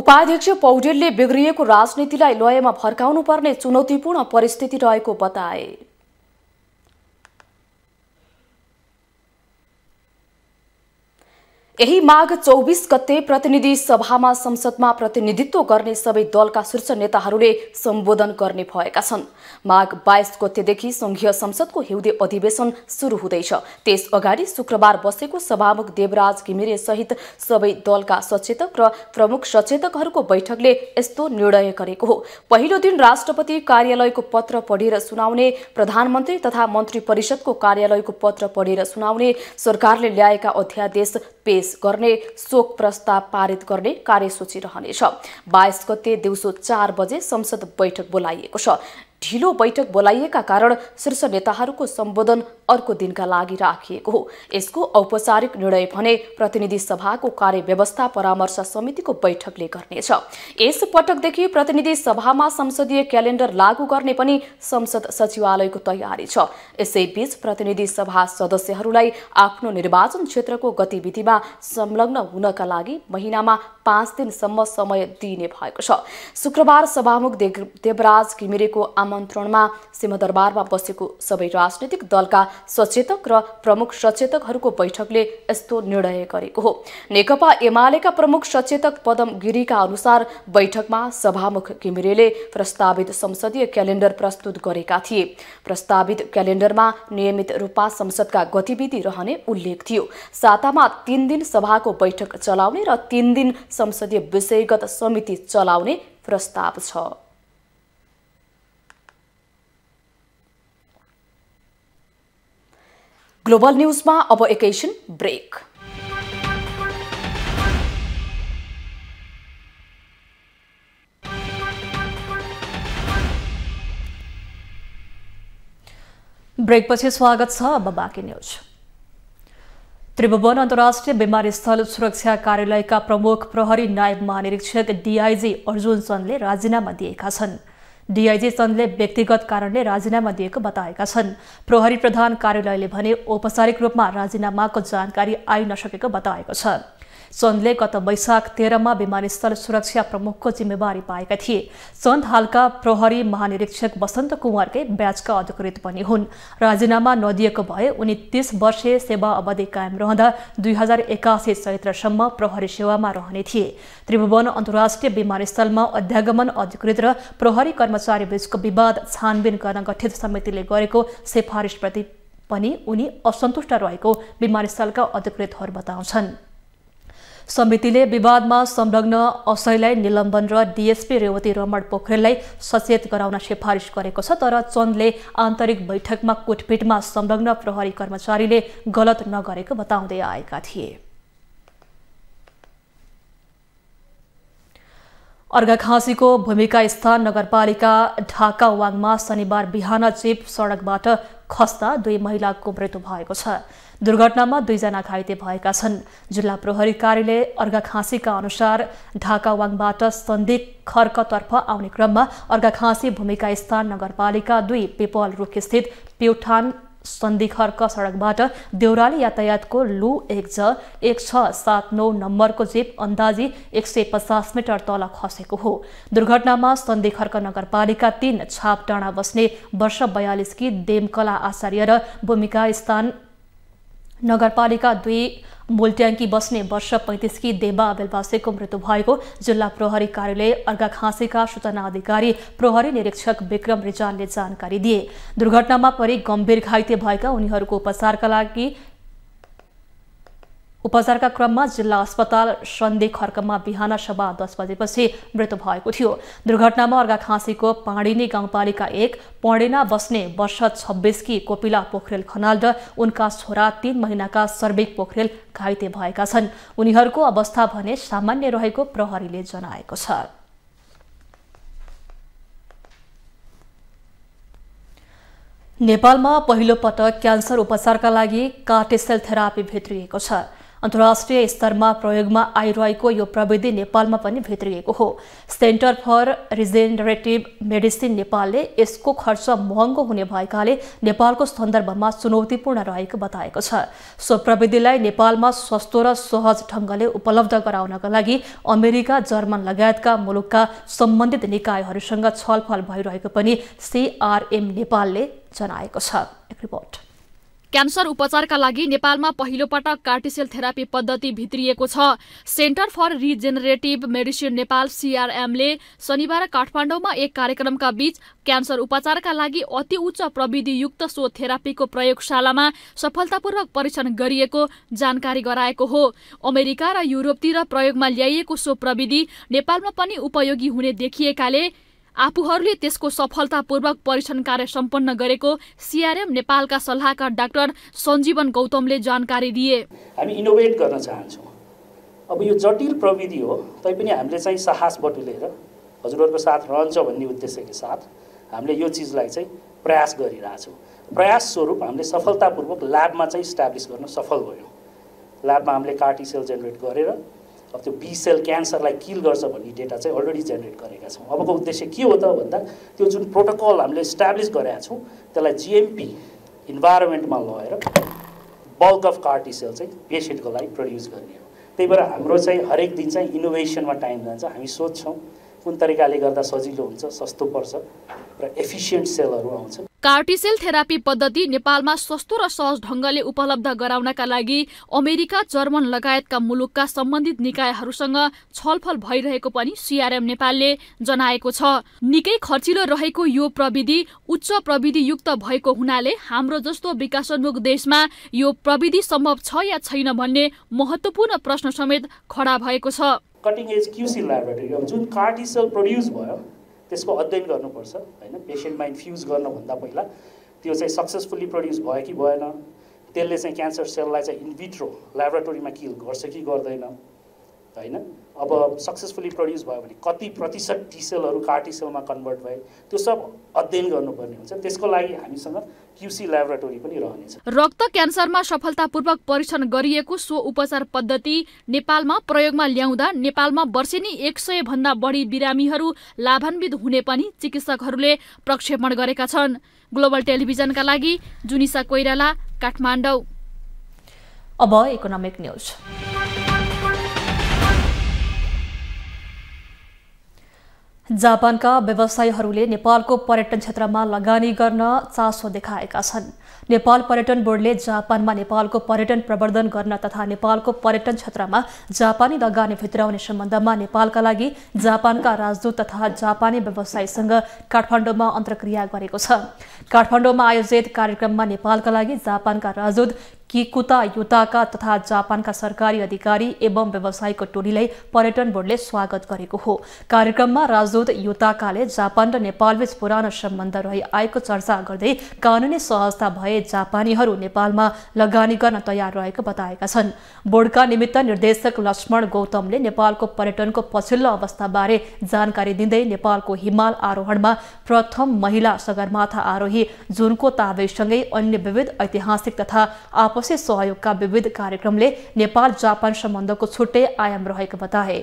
Speaker 2: उपाध्यक्ष पौडेलले बिग्रिएको राजनीतिलाई लयमा फर्काउनुपर्ने चुनौतीपूर्ण परिस्थिति रहेको बताए यही माघ चौबिस गते प्रतिनिधि सभामा संसदमा प्रतिनिधित्व गर्ने सबै दलका शीर्ष नेताहरूले सम्बोधन गर्ने भएका छन् माघ बाइस गतेदेखि संघीय संसदको हिउँदे अधिवेशन सुरु हुँदैछ त्यस अगाडि शुक्रबार बसेको सभामुख देवराज घिमिरे सहित सबै दलका सचेतक र प्रमुख सचेतकहरूको बैठकले यस्तो निर्णय गरेको हो पहिलो दिन राष्ट्रपति कार्यालयको पत्र पढेर सुनाउने प्रधानमन्त्री तथा मन्त्री परिषदको कार्यालयको पत्र पढेर सुनाउने सरकारले ल्याएका अध्यादेश पेश पेश गर्ने शोक प्रस्ताव पारित गर्ने कार्यसूची रहनेछ बाइस गते दिउँसो चार बजे संसद बैठक बोलाइएको छ ढिलो बैठक बोलाइएका कारण शीर्ष नेताहरूको सम्बोधन अर्को दिनका लागि राखिएको हो यसको औपचारिक निर्णय भने प्रतिनिधि सभाको कार्यव्यवस्था परामर्श समितिको बैठकले गर्नेछ यस पटकदेखि प्रतिनिधि सभामा संसदीय क्यालेण्डर लागू गर्ने पनि संसद सचिवालयको तयारी छ यसैबीच प्रतिनिधि सभा सदस्यहरूलाई आफ्नो निर्वाचन क्षेत्रको गतिविधिमा संलग्न हुनका लागि महिनामा पाँच दिनसम्म समय दिइने भएको छ शुक्रबार सभामुख देवराज घिमिरेको आम आमन्त्रणमा सिंहदरबारमा बसेको सबै राजनैतिक दलका सचेतक र प्रमुख सचेतकहरूको बैठकले यस्तो निर्णय गरेको हो नेकपा एमालेका प्रमुख सचेतक पदम गिरीका अनुसार बैठकमा सभामुख घिमिरेले प्रस्तावित संसदीय क्यालेण्डर प्रस्तुत गरेका थिए प्रस्तावित क्यालेण्डरमा नियमित रूपमा संसदका गतिविधि रहने उल्लेख थियो सातामा तीन दिन सभाको बैठक चलाउने र तीन दिन संसदीय विषयगत समिति चलाउने प्रस्ताव छ ग्लोबल न्युजमा अब एकैछिन ब्रेक
Speaker 1: ब्रेकपछि स्वागत छ अब बाँकी न्युज त्रिभुवन अन्तर्राष्ट्रिय विमानस्थल सुरक्षा कार्यालयका प्रमुख प्रहरी नायब महानिरीक्षक डिआइजी अर्जुन चन्दले राजीनामा दिएका छन् डिआइजी चन्दले व्यक्तिगत कारणले राजीनामा दिएको बताएका छन् प्रहरी प्रधान कार्यालयले भने औपचारिक रूपमा राजीनामाको जानकारी आइ नसकेको बताएको छ चन्दले गत वैशाख तेह्रमा विमानस्थल सुरक्षा प्रमुखको जिम्मेवारी पाएका थिए चन्द हालका प्रहरी महानिरीक्षक वसन्त कुमारकै ब्याचका अधिकृत पनि हुन् राजीनामा नदिएको भए उनी तीस वर्षे सेवा अवधि कायम रहँदा दुई हजार एकासी चैत्रसम्म प्रहरी सेवामा रहने थिए त्रिभुवन अन्तर्राष्ट्रिय विमानस्थलमा अध्यागमन अधिकृत र प्रहरी बीचको विवाद छानबिन गर्न गठित समितिले गरेको सिफारिसप्रति पनि उनी असन्तुष्ट रहेको विमानस्थलका अधिकृतहरू बताउँछन् समितिले विवादमा संलग्न असयलाई निलम्बन र डिएसपी रेवती रमण पोखरेललाई सचेत गराउन सिफारिस गरेको छ तर चन्दले आन्तरिक बैठकमा कुटपिटमा संलग्न प्रहरी कर्मचारीले गलत नगरेको बताउँदै आएका थिए अर्घाखाँसीको भूमिका स्थान नगरपालिका ढाका वाङमा शनिबार बिहान चेप सडकबाट खस्दा दुई महिलाको मृत्यु भएको छ दुर्घटनामा दुईजना घाइते भएका छन् जिल्ला प्रहरी कार्यालय अर्घाखाँसीका अनुसार ढाकावाङबाट सन्दिक खर्कतर्फ आउने क्रममा अर्घाखाँसी भूमिका स्थान नगरपालिका दुई पेपल रुखस्थित प्युठान सन्धिखर्क सडकबाट देउराली यातायातको लु एक ज एक छ सात नौ नम्बरको जेप अन्दाजी एक सय पचास मिटर तल खसेको हो दुर्घटनामा सन्धिखर्क नगरपालिका तीन छाप डाँडा बस्ने वर्ष बयालिसकी देमकला आचार्य र भूमिका स्थान नगरपालिका दुई मोलट्याङ्की बस्ने वर्ष पैँतिसकी देवा बेलवासीको मृत्यु भएको जिल्ला प्रहरी कार्यालय अर्घाखाँसीका सूचना अधिकारी प्रहरी निरीक्षक विक्रम रिजालले जानकारी दिए दुर्घटनामा परि गम्भीर घाइते भएका उनीहरूको उपचारका लागि उपचारका क्रममा जिल्ला अस्पताल सन्धे खर्कमा बिहान सभा दस बजेपछि मृत्यु भएको थियो दुर्घटनामा अर्घा खाँसीको पाँडिनी गाउँपालिका एक पौडेना बस्ने वर्ष छब्बिसकी कोपिला पोखरेल खनाल र उनका छोरा तीन महिनाका सर्विक पोखरेल घाइते भएका छन् उनीहरूको अवस्था भने सामान्य रहेको प्रहरीले जनाएको छ नेपालमा पहिलो पटक क्यान्सर उपचारका लागि कार्टेसेल थेरापी भित्रिएको छ अन्तर्राष्ट्रिय स्तरमा प्रयोगमा आइरहेको यो प्रविधि नेपालमा पनि भित्रिएको हो सेन्टर फर रिजेनरेटिभ मेडिसिन नेपालले यसको खर्च महँगो हुने भएकाले नेपालको सन्दर्भमा चुनौतीपूर्ण रहेको बताएको छ सो प्रविधिलाई नेपालमा सस्तो र सहज ढङ्गले उपलब्ध गराउनका लागि अमेरिका जर्मन लगायतका मुलुकका सम्बन्धित निकायहरूसँग छलफल भइरहेको पनि सिआरएम नेपालले जनाएको छ एक रिपोर्ट
Speaker 6: क्यान्सर उपचारका लागि नेपालमा पहिलो पटक कार्टिसेल थेरापी पद्धति भित्रिएको छ centre for regenerative medicine Nepal सीआरएमले शनिबार काठमाडौँमा एक कार्यक्रमका बीच क्यान्सर उपचारका लागि अति उच्च प्रविधियुक्त सो थेरापीको प्रयोगशालामा सफलतापूर्वक परीक्षण गरिएको जानकारी गराएको हो अमेरिका र युरोपतिर प्रयोगमा ल्याइएको सो प्रविधि नेपालमा पनि उपयोगी हुने देखिएकाले आफूहरूले त्यसको सफलतापूर्वक परीक्षण कार्य सम्पन्न गरेको सिआरएम नेपालका सल्लाहकार डाक्टर सञ्जीवन गौतमले जानकारी दिए
Speaker 5: हामी इनोभेट गर्न चाहन्छौँ अब यो जटिल प्रविधि हो तैपनि हामीले चाहिँ साहस बटुलेर हजुरहरूको साथ रहन्छ भन्ने उद्देश्यका साथ हामीले यो चिजलाई चाहिँ प्रयास गरिरहेछौँ प्रयास स्वरूप हामीले सफलतापूर्वक ल्याबमा चाहिँ इस्टाब्लिस गर्न सफल भयौँ ल्याबमा हामीले कार्टिसेल जेनेरेट गरेर अब त्यो बी सेल क्यान्सरलाई किल गर्छ भन्ने डेटा चाहिँ अलरेडी जेनेरेट गरेका छौँ अबको उद्देश्य के हो त भन्दा त्यो जुन प्रोटोकल हामीले इस्टाब्लिस गरेका छौँ त्यसलाई जिएमपी इन्भाइरोमेन्टमा लगेर बल्क अफ कार्टी सेल चाहिँ पेसेन्टको लागि प्रड्युस गर्ने हो त्यही भएर हाम्रो चाहिँ हरेक दिन चाहिँ इनोभेसनमा टाइम जान्छ हामी सोध्छौँ कुन तरिकाले गर्दा सजिलो हुन्छ सस्तो पर्छ र एफिसियन्ट सेलहरू
Speaker 2: आउँछ
Speaker 6: कार्टिसेल थेरापी पद्धति नेपालमा सस्तो र सहज ढङ्गले उपलब्ध गराउनका लागि अमेरिका जर्मन लगायतका मुलुकका सम्बन्धित निकायहरूसँग छलफल भइरहेको पनि सिआरएम नेपालले जनाएको छ निकै खर्चिलो रहेको यो प्रविधि उच्च प्रविधियुक्त भएको हुनाले हाम्रो जस्तो विकासोन्मुख देशमा यो प्रविधि सम्भव छ या छैन भन्ने महत्त्वपूर्ण प्रश्न समेत खडा भएको छ
Speaker 5: कटिङ एज क्युसी ल्याबोरेटरी जुन कार्टिसेल प्रड्युस भयो त्यसको अध्ययन गर्नुपर्छ होइन पेसेन्टमा इन्फ्युज गर्नुभन्दा पहिला त्यो चाहिँ सक्सेसफुल्ली प्रड्युस भयो कि भएन त्यसले चाहिँ क्यान्सर सेललाई चाहिँ इन्भिट्रो ल्याबोरेटोरीमा किल गर्छ कि गर्दैन होइन अब सक्सेसफुल्ली प्रड्युस भयो भने कति प्रतिशत टी सेलहरू सेलमा कन्भर्ट भए त्यो सब अध्ययन गर्नुपर्ने हुन्छ त्यसको लागि हामीसँग क्युसी ल्याबोरेटोरी पनि रहनेछ
Speaker 6: रक्त क्यान्सरमा सफलतापूर्वक परीक्षण गरिएको सो उपचार पद्धति नेपालमा प्रयोगमा ल्याउँदा नेपालमा वर्षेनी एक सय भन्दा बढी बिरामीहरू लाभान्वित हुने पनि चिकित्सकहरूले प्रक्षेपण गरेका छन् ग्लोबल टेलिभिजनका लागि जुनिसा कोइराला काठमाडौँ
Speaker 1: अब इकोनोमिक न्युज जापानका व्यवसायीहरूले नेपालको पर्यटन क्षेत्रमा लगानी गर्न चासो देखाएका छन् नेपाल पर्यटन बोर्डले जापानमा नेपालको पर्यटन प्रवर्धन गर्न तथा नेपालको पर्यटन क्षेत्रमा जापानी लगानी भित्राउने सम्बन्धमा नेपालका लागि जापानका राजदूत तथा जापानी व्यवसायीसँग काठमाडौँमा अन्तर्क्रिया गरेको छ काठमाडौँमा आयोजित कार्यक्रममा नेपालका लागि जापानका राजदूत कि कुता युताका तथा जापानका सरकारी अधिकारी एवं व्यवसायीको टोलीलाई पर्यटन बोर्डले स्वागत गरेको हो कार्यक्रममा राजदूत युताकाले जापान र नेपालबीच पुरानो सम्बन्ध रही आएको चर्चा गर्दै कानुनी सहजता भए जापानीहरू नेपालमा लगानी गर्न तयार रहेको बताएका छन् बोर्डका निमित्त निर्देशक लक्ष्मण गौतमले नेपालको पर्यटनको पछिल्लो अवस्थाबारे जानकारी दिँदै नेपालको हिमाल आरोहणमा प्रथम महिला सगरमाथा आरोही जुनको तावेसँगै अन्य विविध ऐतिहासिक तथा आप आपसी सहयोगका विविध कार्यक्रमले नेपाल जापान सम्बन्धको छुट्टै आयाम रहेको बताए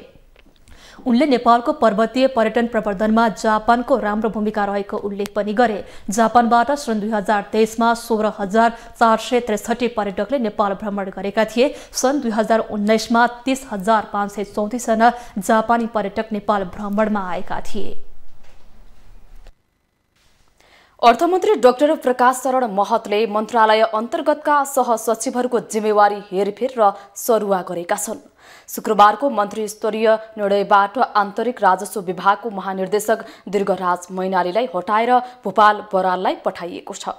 Speaker 1: उनले नेपालको पर्वतीय पर्यटन प्रवर्धनमा जापानको राम्रो भूमिका रहेको उल्लेख पनि गरे जापानबाट सन् दुई हजार तेइसमा सोह्र हजार चार सय त्रिसठी पर्यटकले नेपाल भ्रमण गरेका थिए सन् दुई हजार उन्नाइसमा तिस हजार पाँच सय चौतिसजना जापानी पर्यटक नेपाल भ्रमणमा आएका थिए
Speaker 2: अर्थमन्त्री डाक्टर प्रकाश शरण महतले मन्त्रालय अन्तर्गतका सहसचिवहरूको जिम्मेवारी हेरफेर र सरुवा गरेका छन् शुक्रबारको मन्त्रीस्तरीय निर्णयबाट आन्तरिक राजस्व विभागको महानिर्देशक दीर्घराज मैनालीलाई हटाएर भोपाल बराललाई पठाइएको छ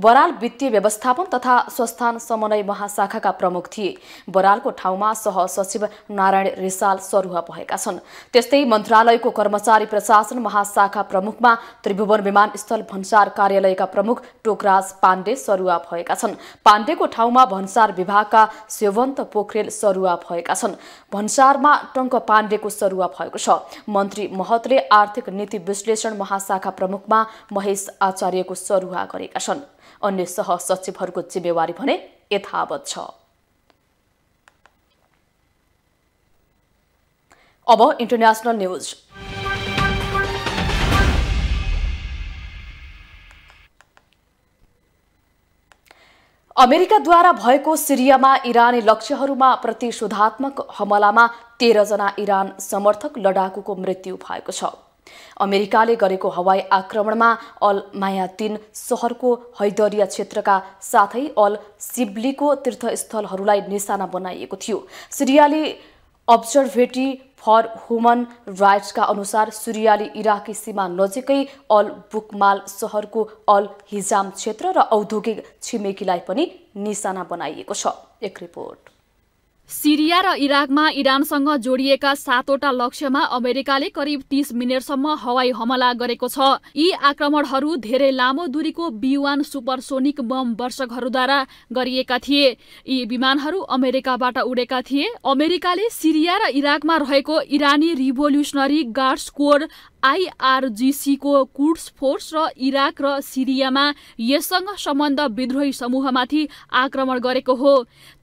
Speaker 2: बराल वित्तीय व्यवस्थापन तथा स्वस्थान समन्वय महाशाखाका प्रमुख थिए बरालको ठाउँमा सचिव नारायण रिसाल सरुवा भएका छन् त्यस्तै मन्त्रालयको कर्मचारी प्रशासन महाशाखा प्रमुखमा त्रिभुवन विमानस्थल भन्सार कार्यालयका प्रमुख टोकराज पाण्डे सरुवा भएका छन् पाण्डेको ठाउँमा भन्सार विभागका सेवन्त पोखरेल सरुवा भएका छन् भन्सारमा टङ्क पाण्डेको सरुवा भएको छ मन्त्री महतले आर्थिक नीति विश्लेषण महाशाखा प्रमुखमा महेश आचार्यको सरुवा गरेका छन् अन्य सह सहसचिवहरूको जिम्मेवारी भने यथावत छ अब इन्टरनेसनल न्युज अमेरिकाद्वारा भएको सिरियामा इरानी लक्ष्यहरूमा प्रतिशोधात्मक हमलामा तेह्रजना इरान समर्थक लडाकुको मृत्यु भएको छ अमेरिकाले गरेको हवाई आक्रमणमा अल माया तिन सहरको हैदरिया क्षेत्रका साथै अल सिब्लीको तीर्थस्थलहरूलाई निशाना बनाइएको थियो सिरियाली अब्जर्भेटी फर ह्युमन राइट्सका अनुसार सुरियाली इराकी सीमा नजिकै अल बुकमाल सहरको अल हिजाम क्षेत्र र औद्योगिक छिमेकीलाई पनि निशाना बनाइएको छ एक
Speaker 1: रिपोर्ट
Speaker 6: सिरिया र इराकमा इरानसँग जोडिएका सातवटा लक्ष्यमा अमेरिकाले करिब तीस मिनटसम्म हवाई हमला गरेको छ यी आक्रमणहरू धेरै लामो दूरीको बिवान सुपरसोनिक बम वर्षकहरूद्वारा गरिएका थिए यी विमानहरू अमेरिकाबाट उडेका थिए अमेरिकाले सिरिया र इराकमा रहेको इरानी रिभोल्युसनरी गार्ड्स कोर आइआरजिसीको कुड्स फोर्स र इराक र सिरियामा यससँग सम्बन्ध विद्रोही समूहमाथि आक्रमण गरेको हो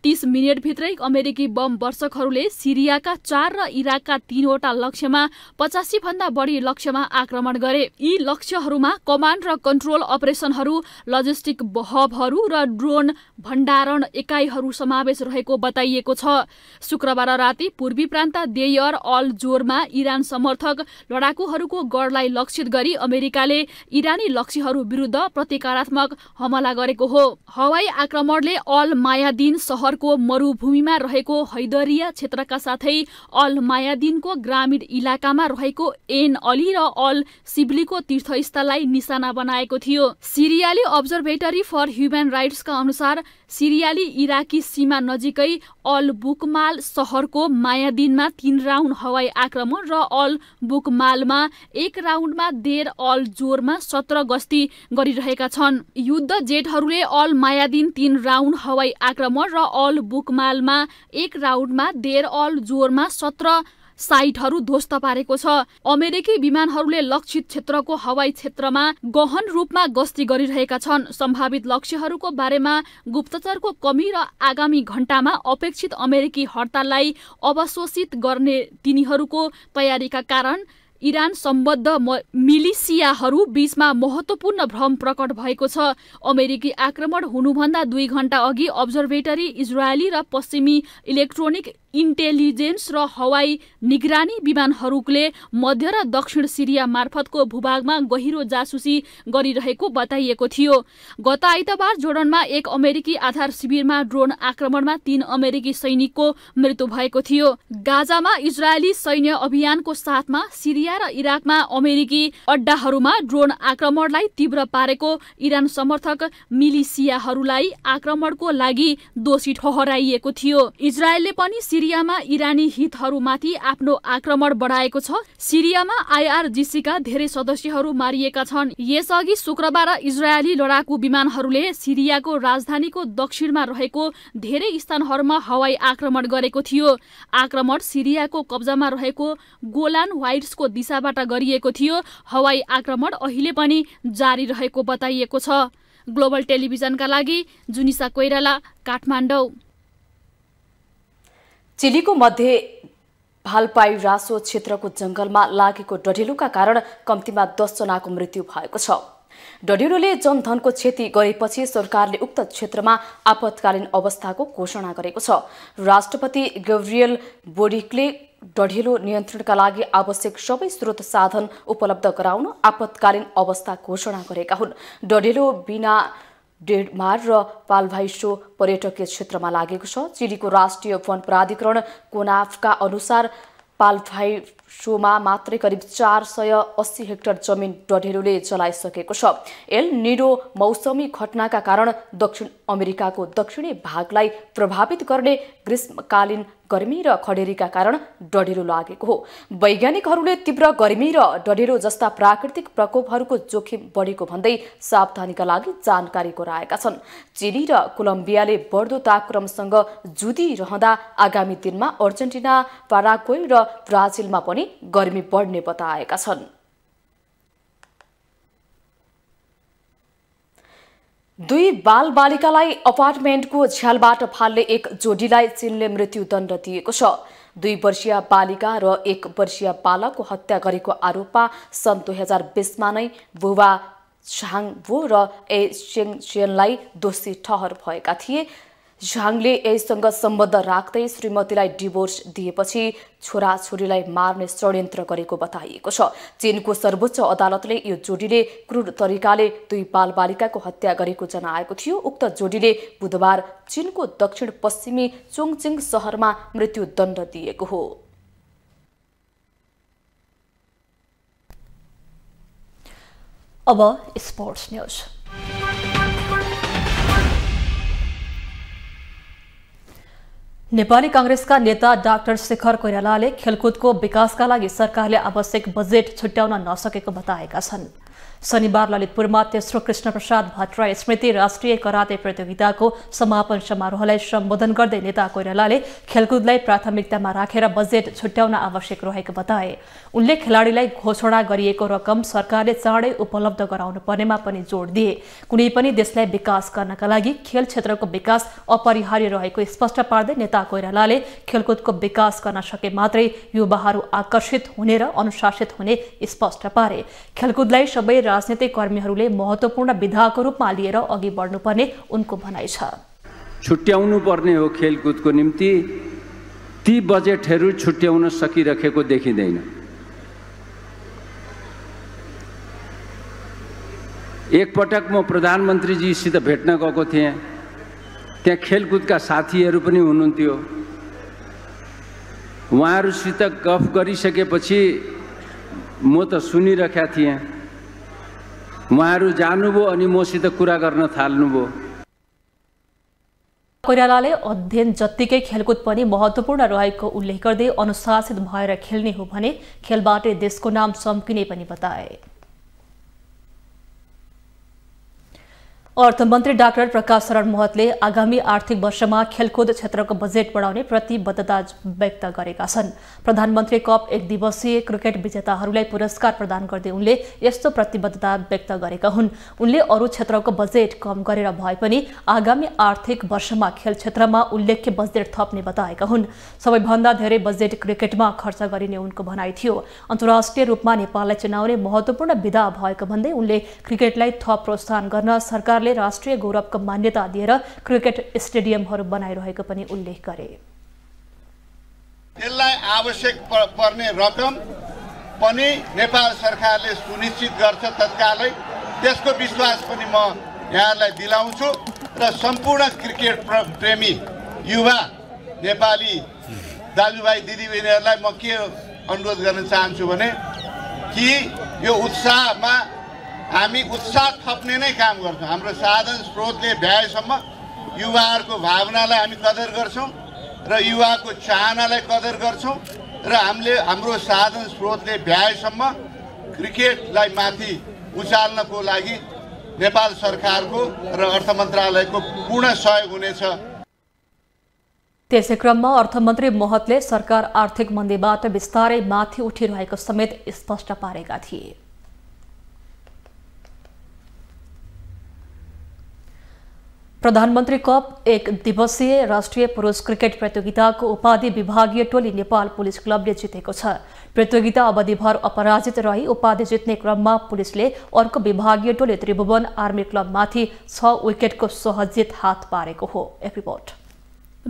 Speaker 6: तीस मिनटभित्रै अमेरिका अमेरिकी बम वर्षकहरूले सिरियाका चार र इराकका तीनवटा लक्ष्यमा पचासी भन्दा बढी लक्ष्यमा आक्रमण गरे यी लक्ष्यहरूमा कमान्ड र कन्ट्रोल अपरेसनहरू लजिस्टिक हबहरू र ड्रोन भण्डारण एकाइहरू समावेश रहेको बताइएको छ शुक्रबार राति पूर्वी प्रान्त देयर अल जोरमा इरान समर्थक लडाकुहरूको गढलाई लक्षित गरी अमेरिकाले इरानी लक्ष्यहरू विरुद्ध प्रतिकारात्मक हमला गरेको हो हवाई आक्रमणले अल मायादिन सहरको मरूभूमिमा रहेको रहेको हैदरिया क्षेत्रका साथै अल मायादिनको ग्रामीण इलाकामा रहेको एन अली र अल सिब्लीको तीर्थस्थललाई निशाना बनाएको थियो सिरियाली अब्जर्भेटरी फर ह्युमन राइट्सका अनुसार सिरियाली इराकी सीमा नजिकै अल बुकमाल सहरको मायादिनमा तीन राउन्ड हवाई आक्रमण र अल बुकमालमा एक राउन्डमा देर अल जोरमा सत्र गस्ती गरिरहेका छन् युद्ध जेटहरूले अल मायादिन तीन राउन्ड हवाई आक्रमण र अल बुकमालमा एक राउन्डमा देर अल जोरमा सत्र साइटहरू ध्वस्त पारेको छ अमेरिकी विमानहरूले लक्षित क्षेत्रको हवाई क्षेत्रमा गहन रूपमा गस्ती गरिरहेका छन् सम्भावित लक्ष्यहरूको बारेमा गुप्तचरको कमी र आगामी घण्टामा अपेक्षित अमेरिकी हडताललाई अवशोषित गर्ने तिनीहरूको तयारीका कारण इरान सम्बद्ध मिलिसियाहरू बीचमा महत्त्वपूर्ण भ्रम प्रकट भएको छ अमेरिकी आक्रमण हुनुभन्दा दुई घण्टा अघि अब्जर्भेटरी इजरायली र पश्चिमी इलेक्ट्रोनिक इन्टेलिजेन्स र हवाई निगरानी विमानहरूले मध्य र दक्षिण सिरिया मार्फतको भूभागमा गहिरो जासुसी गरिरहेको बताइएको थियो गत आइतबार जोर्डनमा एक अमेरिकी आधार शिविरमा ड्रोन आक्रमणमा तीन अमेरिकी सैनिकको मृत्यु भएको थियो गाजामा इजरायली सैन्य अभियानको साथमा सिरिया र इराकमा अमेरिकी अड्डाहरूमा ड्रोन आक्रमणलाई तीव्र पारेको इरान समर्थक मिलिसियाहरूलाई आक्रमणको लागि दोषी ठहराइएको थियो इजरायलले पनि सिरियामा इरानी हितहरूमाथि आफ्नो आक्रमण बढाएको छ सिरियामा आइआरजीसीका धेरै सदस्यहरू मारिएका छन् यसअघि शुक्रबार इजरायली लडाकु विमानहरूले सिरियाको राजधानीको दक्षिणमा रहेको धेरै स्थानहरूमा हवाई आक्रमण गरेको थियो आक्रमण सिरियाको कब्जामा रहेको गोलान वाइट्सको दिशाबाट गरिएको थियो हवाई आक्रमण अहिले पनि जारी रहेको बताइएको छ ग्लोबल टेलिभिजनका लागि जुनिसा कोइराला काठमाडौँ चिलीको मध्य भालपाई रासो क्षेत्रको जंगलमा
Speaker 2: लागेको डढेलुका कारण कम्तीमा दसजनाको मृत्यु भएको छ डढेलुले जनधनको क्षति गरेपछि सरकारले उक्त क्षेत्रमा आपतकालीन अवस्थाको घोषणा गरेको छ राष्ट्रपति गेब्रियल बोरिकले डढेलो नियन्त्रणका लागि आवश्यक सबै स्रोत साधन उपलब्ध गराउन आपतकालीन अवस्था घोषणा गरेका हुन् डढेलो बिना डेडमार र पालभाइसो पर्यटकीय क्षेत्रमा लागेको छ चिलीको राष्ट्रिय वन प्राधिकरण कोनाफका अनुसार पालभाइसोमा मात्रै करिब चार सय अस्सी हेक्टर जमिन डढेलोले जलाइसकेको छ एल निडो मौसमी घटनाका कारण दक्षिण अमेरिकाको दक्षिणी भागलाई प्रभावित गर्ने ग्रीष्मकालीन गर्मी र खडेरीका कारण डढेलो लागेको हो वैज्ञानिकहरूले तीव्र गर्मी र डढेलो जस्ता प्राकृतिक प्रकोपहरूको जोखिम बढेको भन्दै सावधानीका लागि जानकारी गराएका छन् चिली र कोलम्बियाले बढ्दो तापक्रमसँग जुधिरहँदा आगामी दिनमा अर्जेन्टिना पाराग्वे र ब्राजिलमा पनि गर्मी बढ्ने बताएका छन् दुई बाल बालिकालाई अपार्टमेन्टको झ्यालबाट फाल्ने एक जोडीलाई चीनले मृत्युदण्ड दिएको छ दुई वर्षीय बालिका र एक वर्षीय बालकको हत्या गरेको आरोपमा सन् दुई हजार बिसमा नै बुवा बु र ए सेनलाई दोषी ठहर भएका थिए झाङले यससँग सम्बन्ध राख्दै श्रीमतीलाई डिभोर्स दिएपछि छोराछोरीलाई मार्ने षड्यन्त्र गरेको बताइएको छ चीनको सर्वोच्च अदालतले यो जोडीले क्रूर तरिकाले दुई बाल बालिकाको हत्या गरेको जनाएको थियो उक्त जोडीले बुधबार चीनको दक्षिण पश्चिमी चोङचिङ सहरमा मृत्युदण्ड दिएको हो
Speaker 1: अब स्पोर्ट्स न्युज नेपाली काङ्ग्रेसका नेता डाक्टर शेखर कोइरालाले खेलकुदको विकासका लागि सरकारले आवश्यक बजेट छुट्याउन नसकेको बताएका छन् शनिबार ललितपुरमा तेस्रो कृष्ण प्रसाद भट्टराई स्मृति राष्ट्रिय कराते प्रतियोगिताको समापन समारोहलाई सम्बोधन गर्दै नेता कोइरालाले खेलकुदलाई प्राथमिकतामा राखेर बजेट छुट्याउन आवश्यक रहेको बताए उनले खेलाडीलाई घोषणा गरिएको रकम सरकारले चाँडै उपलब्ध गराउनु पर्नेमा पनि जोड दिए कुनै पनि देशलाई विकास गर्नका लागि खेल क्षेत्रको विकास अपरिहार्य रहेको स्पष्ट पार्दै नेता कोइरालाले खेलकुदको विकास गर्न सके मात्रै युवाहरू आकर्षित हुने र अनुशासित हुने स्पष्ट पारे खेलकुदलाई सबै राजनैतिक कर्मीहरूले महत्त्वपूर्ण विधाको रूपमा लिएर अघि बढ्नुपर्ने उनको भनाइ छ
Speaker 4: छुट्याउनु पर्ने हो खेलकुदको निम्ति ती बजेटहरू छुट्याउन सकिरहेको देखिँदैन एकपटक म प्रधानमन्त्रीजीसित भेट्न गएको थिएँ त्यहाँ खेलकुदका साथीहरू पनि हुनुहुन्थ्यो उहाँहरूसित गफ गरिसकेपछि म त सुनिरहेका थिएँ उहाँहरू जानुभयो अनि मसित कुरा गर्न थाल्नुभयो
Speaker 1: कोइरालाले अध्ययन जत्तिकै खेलकुद पनि महत्त्वपूर्ण रहेको उल्लेख गर्दै अनुशासित भएर खेल्ने हो भने खेलबाटै देशको नाम चम्किने पनि बताए अर्थमन्त्री डाक्टर प्रकाश शरण महतले आगामी आर्थिक वर्षमा खेलकुद क्षेत्रको बजेट बढाउने प्रतिबद्धता व्यक्त गरेका छन् प्रधानमन्त्री कप एक दिवसीय क्रिकेट विजेताहरूलाई पुरस्कार प्रदान गर्दै उनले यस्तो प्रतिबद्धता व्यक्त गरेका हुन् उनले अरू क्षेत्रको बजेट कम गरेर भए पनि आगामी आर्थिक वर्षमा खेल क्षेत्रमा उल्लेख्य बजेट थप्ने बताएका हुन् सबैभन्दा धेरै बजेट क्रिकेटमा खर्च गरिने उनको भनाइ थियो अन्तर्राष्ट्रिय रूपमा नेपाललाई चिनाउने महत्त्वपूर्ण विधा भएको भन्दै उनले क्रिकेटलाई थप प्रोत्साहन गर्न सरकार सरकारले राष्ट्रिय गौरवको मान्यता दिएर क्रिकेट स्टेडियमहरू बनाइरहेको पनि उल्लेख गरे
Speaker 3: यसलाई आवश्यक पर्ने रकम पनि नेपाल सरकारले सुनिश्चित गर्छ तत्कालै त्यसको विश्वास पनि म यहाँलाई दिलाउँछु र सम्पूर्ण क्रिकेट प्रेमी युवा नेपाली दाजुभाइ दिदीबहिनीहरूलाई म के अनुरोध गर्न चाहन्छु भने कि यो उत्साहमा हामी उत्साह थप्ने नै काम गर्छौँ हाम्रो साधन स्रोतले भ्याएसम्म युवाहरूको भावनालाई हामी कदर गर्छौँ र युवाको चाहनालाई कदर गर्छौँ र हामीले हाम्रो साधन स्रोतले भ्याएसम्म क्रिकेटलाई माथि उचाल्नको लागि नेपाल सरकारको र अर्थ मन्त्रालयको पूर्ण सहयोग हुनेछ
Speaker 1: त्यसै क्रममा अर्थमन्त्री महतले सरकार आर्थिक मन्दीबाट बिस्तारै माथि उठिरहेको समेत स्पष्ट पारेका थिए प्रधानमन्त्री कप एक दिवसीय राष्ट्रिय पुरुष क्रिकेट प्रतियोगिताको उपाधि विभागीय टोली नेपाल पुलिस क्लबले जितेको छ प्रतियोगिता अवधिभर अपराजित रही उपाधि जित्ने क्रममा पुलिसले अर्को विभागीय टोली त्रिभुवन आर्मी क्लबमाथि छ विकेटको सहजित हात पारेको हो एक रिपोर्ट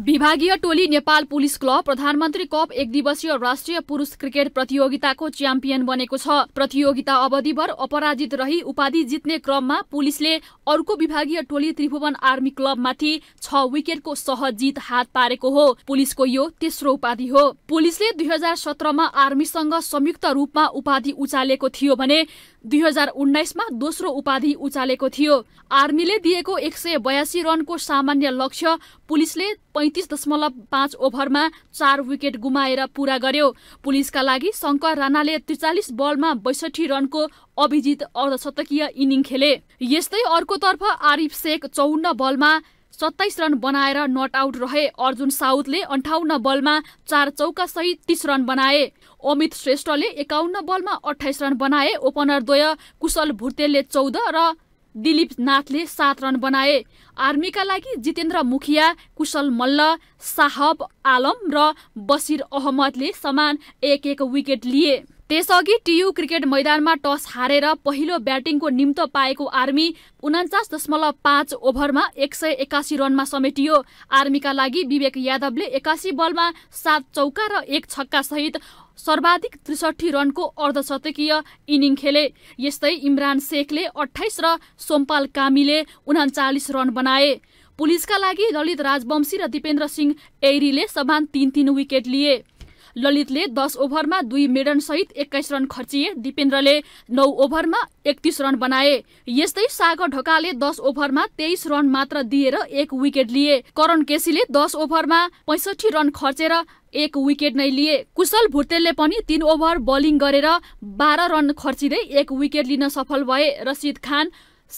Speaker 6: विभागीय टोली नेपाल पुलिस क्लब प्रधानमन्त्री कप एक दिवसीय राष्ट्रिय पुरुष क्रिकेट प्रतियोगिताको च्याम्पियन बनेको छ प्रतियोगिता अवधिभर अपराजित रही उपाधि जित्ने क्रममा पुलिसले अर्को विभागीय टोली त्रिभुवन आर्मी क्लबमाथि छ विकेटको सहज जित हात पारेको हो पुलिसको यो तेस्रो उपाधि हो पुलिसले दुई हजार सत्रमा आर्मीसँग संयुक्त रूपमा उपाधि उचालेको थियो भने दुई हजार उन्नाइसमा दोस्रो उपाधि उचालेको थियो आर्मीले दिएको एक सय बयासी रनको सामान्य लक्ष्य पुलिसले पैँतिस दशमलव पाँच ओभरमा चार विकेट गुमाएर पूरा गर्यो पुलिसका लागि शङ्कर राणाले त्रिचालिस बलमा बैसठी रनको अभिजित अर्धशतकीय इनिङ खेले यस्तै अर्कोतर्फ आरिफ शेख चौन्न बलमा सत्ताइस रन बनाएर नट आउट रहे अर्जुन साउदले अन्ठाउन्न बलमा चार चौका सहित तीस रन बनाए अमित श्रेष्ठले एकाउन्न बलमा अठाइस रन बनाए ओपनरद्वय कुशल भुर्तेलले चौध र दिलीप नाथले सात रन बनाए आर्मीका लागि जितेन्द्र मुखिया कुशल मल्ल साहब आलम र बसिर अहमदले समान एक एक विकेट लिए त्यसअघि टियु क्रिकेट मैदानमा टस हारेर पहिलो ब्याटिङको निम्त पाएको आर्मी उनान्चास दशमलव पाँच ओभरमा एक सय एकासी रनमा समेटियो आर्मीका लागि विवेक यादवले एकासी बलमा सात चौका र एक छक्का सहित सर्वाधिक त्रिसठी रनको अर्धशतकीय इनिङ खेले यस्तै इमरान शेखले अठाइस र सोमपाल कामीले उनाचालिस रन बनाए पुलिसका लागि ललित राजवंशी र दिपेन्द्र सिंह एरीले समान तीन तीन विकेट लिए ललितले दस ओभरमा दुई मेडन सहित एक्काइस रन खर्चिए दिपेन्द्रले नौ ओभरमा एकतिस रन बनाए यस्तै सागर ढोकाले दस ओभरमा तेइस रन मात्र दिएर एक विकेट लिए करण केसीले दस ओभरमा पैसठी रन खर्चेर एक विकेट नै लिए कुशल भुटेलले पनि तीन ओभर बलिङ गरेर बाह्र रन खर्चिँदै एक विकेट लिन सफल भए रसिद खान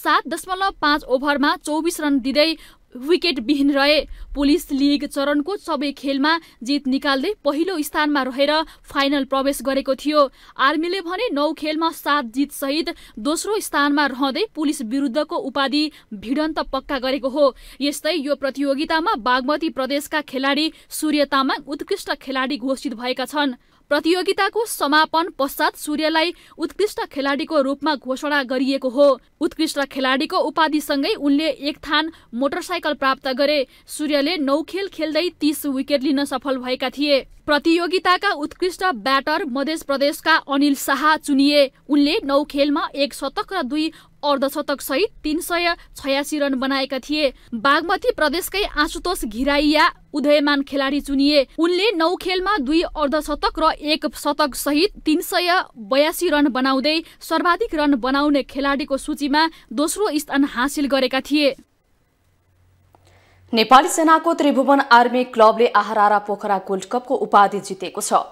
Speaker 6: सात दशमलव पाँच ओभरमा चौबिस रन दिँदै विकेट विकेटविहीन रहे पुलिस लिग चरणको सबै खेलमा जित निकाल्दै पहिलो स्थानमा रहेर फाइनल प्रवेश गरेको थियो आर्मीले भने नौ खेलमा सात जितसहित दोस्रो स्थानमा रहँदै पुलिस विरुद्धको उपाधि भिडन्त पक्का गरेको हो यस्तै यो प्रतियोगितामा बागमती प्रदेशका खेलाडी सूर्य तामाङ उत्कृष्ट खेलाडी घोषित भएका छन् प्रतियोगिताको समापन पश्चात सूर्यलाई उत्कृष्ट खेलाडीको रूपमा घोषणा गरिएको हो उत्कृष्ट खेलाडीको उपाधिसँगै उनले एक थान मोटरसाइकल प्राप्त गरे सूर्यले नौ खेल खेल्दै तीस विकेट लिन सफल भएका थिए प्रतियोगिताका उत्कृष्ट ब्याटर मध्य प्रदेशका अनिल शाह चुनिए उनले नौ खेलमा एक शतक र दुई अर्धशतक सहित तीन सय छयासी रन बनाएका थिए बागमती प्रदेशकै आशुतोष घिराइया उदयमान खेलाडी चुनिए उनले नौ खेलमा दुई अर्धशतक र एक शतक सहित तीन सय बयासी रन बनाउँदै सर्वाधिक रन बनाउने खेलाडीको सूचीमा दोस्रो स्थान हासिल गरेका थिए
Speaker 2: नेपाली सेनाको त्रिभुवन आर्मी क्लबले आहारा पोखरा गोल्ड कपको उपाधि जितेको छ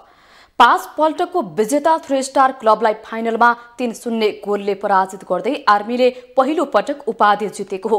Speaker 2: पल्टको विजेता थ्री स्टार क्लबलाई फाइनलमा तीन शून्य गोलले पराजित गर्दै आर्मीले पहिलो पटक उपाधि जितेको हो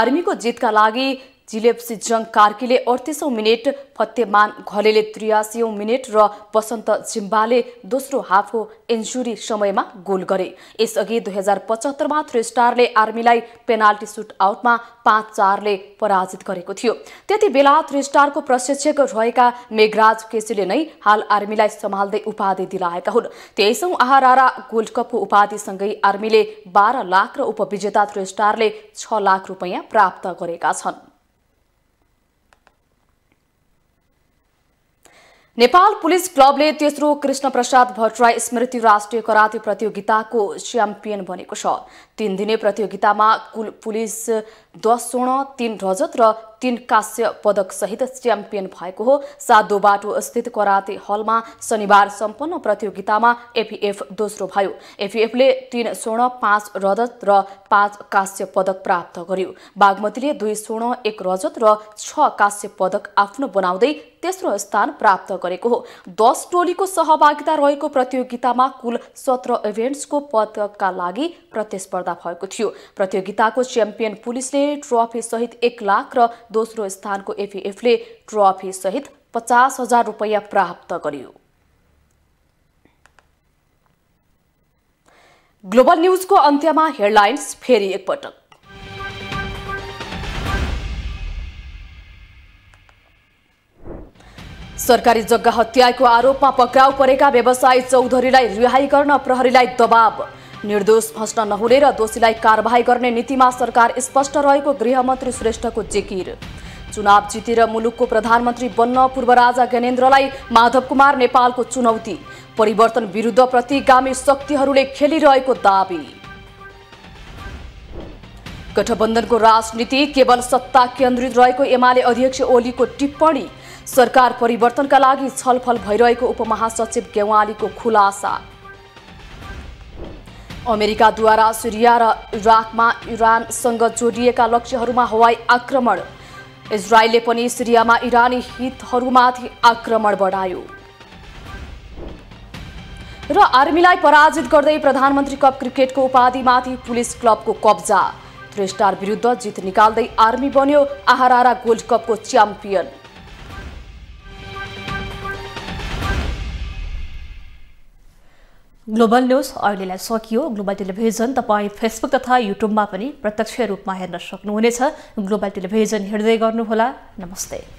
Speaker 2: आर्मीको जितका लागि जिलेप्सी जङ कार्कीले अडतिसौँ मिनेट फतेमान घलेले त्रियासीौँ मिनेट र वसन्त जिम्बाले दोस्रो हाफको इन्जुरी समयमा गोल गरे यसअघि दुई हजार पचहत्तरमा थ्री स्टारले आर्मीलाई पेनाल्टी सुट आउटमा पाँच चारले पराजित गरेको थियो त्यति बेला थ्री स्टारको प्रशिक्षक रहेका मेघराज केसीले नै हाल आर्मीलाई सम्हाल्दै उपाधि दिलाएका हुन् तेइसौँ आहारा गोल्ड कपको उपाधिसँगै आर्मीले बाह्र लाख र उपविजेता थ्री स्टारले छ लाख रुपियाँ प्राप्त गरेका छन् नेपाल पुलिस क्लबले तेस्रो कृष्ण प्रसाद भट्टराई स्मृति राष्ट्रिय कराते प्रतियोगिताको च्याम्पियन बनेको छ तीन दिने प्रतियोगितामा कुल पुलिस दस स्वर्ण तीन रजत र तीन कांस्य पदकसहित च्याम्पियन भएको हो बाटो स्थित कराते हलमा शनिबार सम्पन्न प्रतियोगितामा एफिएफ दोस्रो भयो एफिएफले तीन स्वर्ण पाँच रजत र पाँच कांस्य पदक प्राप्त गर्यो बागमतीले दुई स्वर्ण एक रजत र छ कांस्य पदक आफ्नो बनाउँदै तेस्रो स्थान प्राप्त गरेको हो दस टोलीको सहभागिता रहेको प्रतियोगितामा कुल सत्र इभेन्ट्सको पदकका लागि प्रतिस्पर्धा भएको थियो प्रतियोगिताको च्याम्पियन पुलिसले ट्रफी सहित एक लाख र दोस्रो स्थानको एफिएफले सहित पचास हजार रुपियाँ प्राप्त गर्यो ग्लोबल न्युजको अन्त्यमा हेडलाइन्स फेरि एकपटक सरकारी जग्गा हत्याको आरोपमा पक्राउ परेका व्यवसायी चौधरीलाई रिहाई गर्न प्रहरीलाई दबाव निर्दोष फस्न नहुने र दोषीलाई कारवाही गर्ने नीतिमा सरकार स्पष्ट रहेको गृहमन्त्री श्रेष्ठको जिकिर चुनाव जितेर मुलुकको प्रधानमन्त्री बन्न पूर्व राजा ज्ञानेन्द्रलाई माधव कुमार नेपालको चुनौती परिवर्तन विरुद्ध प्रतिगामी शक्तिहरूले खेलिरहेको दावी गठबन्धनको राजनीति केवल सत्ता केन्द्रित रहेको एमाले अध्यक्ष ओलीको टिप्पणी सरकार परिवर्तनका लागि छलफल भइरहेको उपमहासचिव गेवालीको खुलासा अमेरिकाद्वारा सिरिया र इराकमा इरानसँग जोडिएका लक्ष्यहरूमा हवाई आक्रमण इजरायलले पनि सिरियामा इरानी हितहरूमाथि आक्रमण बढायो र आर्मीलाई पराजित गर्दै प्रधानमन्त्री कप क्रिकेटको उपाधिमाथि पुलिस क्लबको कब्जा थ्री स्टार विरुद्ध जित निकाल्दै आर्मी बन्यो आहारा गोल्ड कपको च्याम्पियन
Speaker 1: ग्लोबल न्युज अहिलेलाई सकियो ग्लोबल टेलिभिजन तपाईँ फेसबुक तथा युट्युबमा पनि प्रत्यक्ष रूपमा हेर्न सक्नुहुनेछ ग्लोबल टेलिभिजन हेर्दै गर्नुहोला नमस्ते